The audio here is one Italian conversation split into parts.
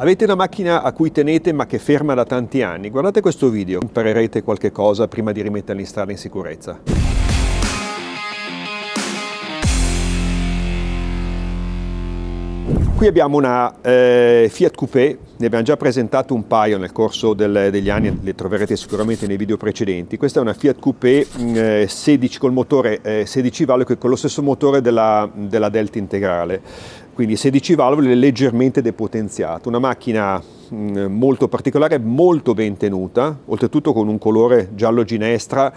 Avete una macchina a cui tenete ma che ferma da tanti anni? Guardate questo video, imparerete qualche cosa prima di rimetterla in strada in sicurezza. Qui abbiamo una eh, Fiat Coupé, ne abbiamo già presentato un paio nel corso del, degli anni, le troverete sicuramente nei video precedenti. Questa è una Fiat Coupé mh, mm, eh, 16 col motore eh, 16 valvole, con lo stesso motore della, della Delta integrale, quindi 16 valvole leggermente depotenziato, una macchina mh, mm, molto particolare, molto ben tenuta, oltretutto con un colore giallo ginestra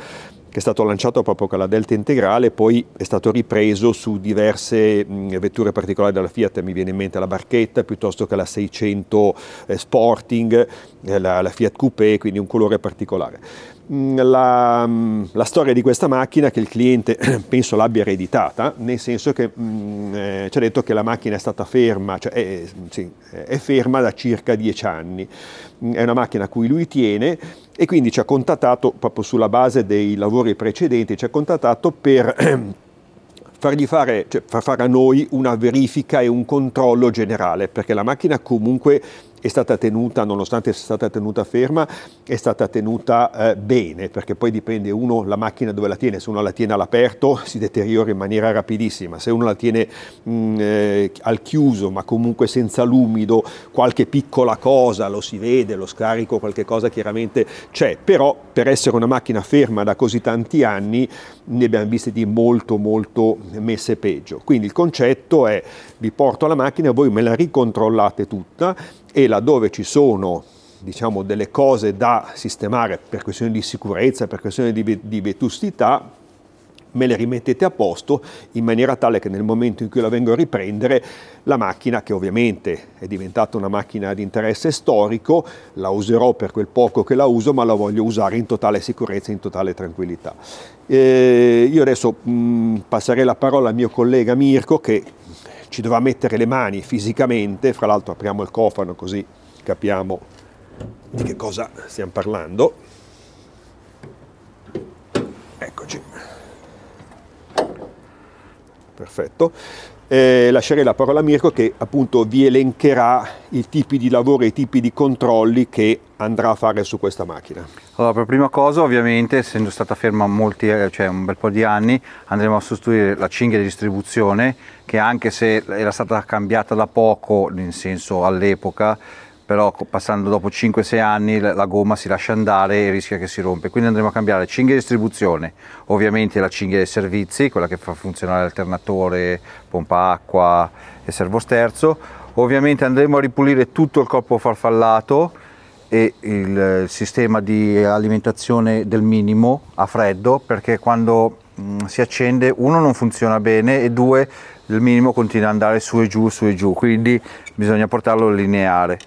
che è stato lanciato proprio con la Delta Integrale, poi è stato ripreso su diverse vetture particolari della Fiat, mi viene in mente la Barchetta piuttosto che la 600 eh, Sporting, eh, la, la Fiat Coupé, quindi un colore particolare. Mm, la, mm, la, storia di questa macchina che il cliente penso l'abbia ereditata, nel senso che mm, eh, ci ha detto che la macchina è stata ferma, cioè è, sì, è ferma da circa dieci anni, è una macchina a cui lui tiene e quindi ci ha contattato proprio sulla base dei lavori precedenti, ci ha contattato per... fargli fare, cioè far fare a noi una verifica e un controllo generale, perché la macchina comunque è stata tenuta, nonostante sia stata tenuta ferma, è stata tenuta eh, bene, perché poi dipende uno la macchina dove la tiene, se uno la tiene all'aperto si deteriora in maniera rapidissima, se uno la tiene mh, mm, eh, al chiuso ma comunque senza l'umido, qualche piccola cosa lo si vede, lo scarico, qualche cosa chiaramente c'è, però per essere una macchina ferma da così tanti anni ne abbiamo viste di molto molto messe peggio. Quindi il concetto è vi porto la macchina, voi me la ricontrollate tutta, e laddove ci sono diciamo, delle cose da sistemare per questioni di sicurezza, per questioni di vetustità, me le rimettete a posto in maniera tale che nel momento in cui la vengo a riprendere la macchina che ovviamente è diventata una macchina di interesse storico la userò per quel poco che la uso ma la voglio usare in totale sicurezza in totale tranquillità eh, io adesso mh, passerei la parola al mio collega Mirko che ci dovrà mettere le mani fisicamente, fra l'altro apriamo il cofano così capiamo di che cosa stiamo parlando. Eccoci. Perfetto eh, lascerei la parola a Mirko che appunto vi elencherà i tipi di lavoro e i tipi di controlli che andrà a fare su questa macchina. Allora, per prima cosa ovviamente, essendo stata ferma molti, eh, cioè un bel po' di anni, andremo a sostituire la cinghia di distribuzione che anche se era stata cambiata da poco, nel senso all'epoca, però passando dopo 5-6 anni la gomma si lascia andare e rischia che si rompe. Quindi andremo a cambiare cinghia di distribuzione, ovviamente la cinghia dei servizi, quella che fa funzionare l'alternatore, pompa acqua e servosterzo. Ovviamente andremo a ripulire tutto il corpo farfallato e il sistema di alimentazione del minimo a freddo perché quando si accende uno non funziona bene e due il minimo continua ad andare su e giù su e giù quindi bisogna portarlo lineare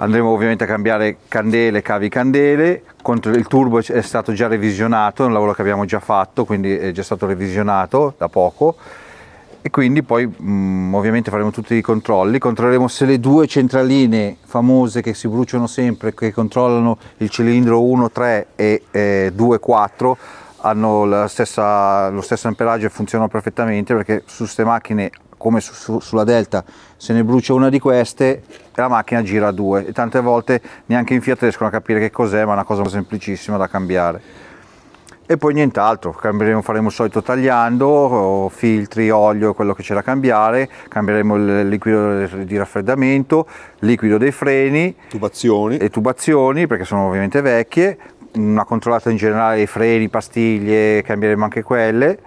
andremo ovviamente a cambiare candele, cavi candele, il turbo è stato già revisionato, è un lavoro che abbiamo già fatto, quindi è già stato revisionato da poco e quindi poi mh, mm, ovviamente faremo tutti i controlli, controlleremo se le due centraline famose che si bruciano sempre, che controllano il cilindro 1, 3 e eh, 2, 4, hanno stessa, lo stesso amperaggio e funzionano perfettamente perché su queste macchine come su, su, sulla Delta, se ne brucia una di queste la macchina gira a due e tante volte neanche in Fiat riescono a capire che cos'è, ma è una cosa semplicissima da cambiare. E poi nient'altro, cambieremo, faremo il solito tagliando, filtri, olio, quello che c'è da cambiare, cambieremo il liquido di raffreddamento, liquido dei freni, tubazioni. e tubazioni perché sono ovviamente vecchie, una controllata in generale dei freni, pastiglie, cambieremo anche quelle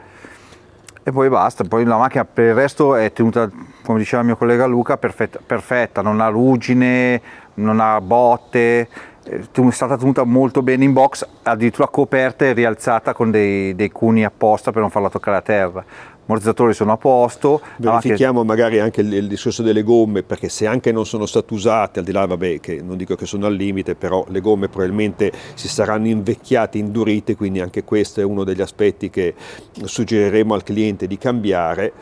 e poi basta, poi la macchina per il resto è tenuta, come diceva il mio collega Luca, perfetta, perfetta non ha ruggine, non ha botte, eh, è stata tenuta molto bene in box, addirittura coperta e rialzata con dei, dei cuni apposta per non farla toccare a terra. I Morizzatori sono a posto. Verifichiamo anche... magari anche il, il, discorso delle gomme, perché se anche non sono state usate, al di là, vabbè, che non dico che sono al limite, però le gomme probabilmente si saranno invecchiate, indurite, quindi anche questo è uno degli aspetti che suggeriremo al cliente di cambiare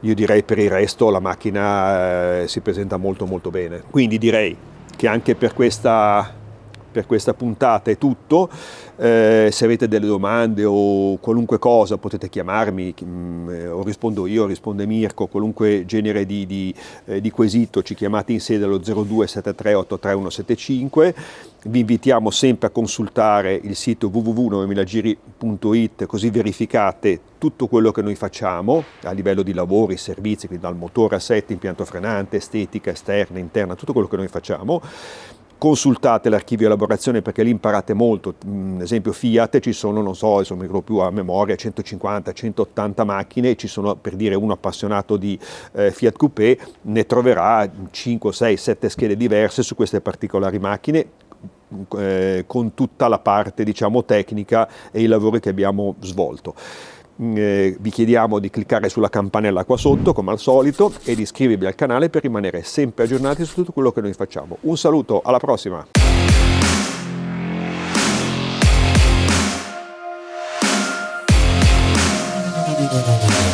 io direi per il resto la macchina eh, si presenta molto molto bene. Quindi direi che anche per questa per questa puntata è tutto. Eh, se avete delle domande o qualunque cosa potete chiamarmi, mh, mm, eh, o rispondo io, risponde Mirko, qualunque genere di, di, eh, di quesito ci chiamate in sede allo 0273883175. Vi invitiamo sempre a consultare il sito www.9000giri.it così verificate tutto quello che noi facciamo a livello di lavori, servizi, quindi dal motore a set, impianto frenante, estetica, esterna, interna, tutto quello che noi facciamo consultate l'archivio elaborazione perché lì imparate molto, ad mm, esempio Fiat ci sono, non so, adesso mi più a memoria, 150-180 macchine, ci sono per dire un appassionato di eh, Fiat Coupé, ne troverà 5, 6, 7 schede diverse su queste particolari macchine, eh, con tutta la parte diciamo tecnica e i lavori che abbiamo svolto. Mm, eh, vi chiediamo di cliccare sulla campanella qua sotto come al solito e di iscrivervi al canale per rimanere sempre aggiornati su tutto quello che noi facciamo. Un saluto, alla prossima! Thank you.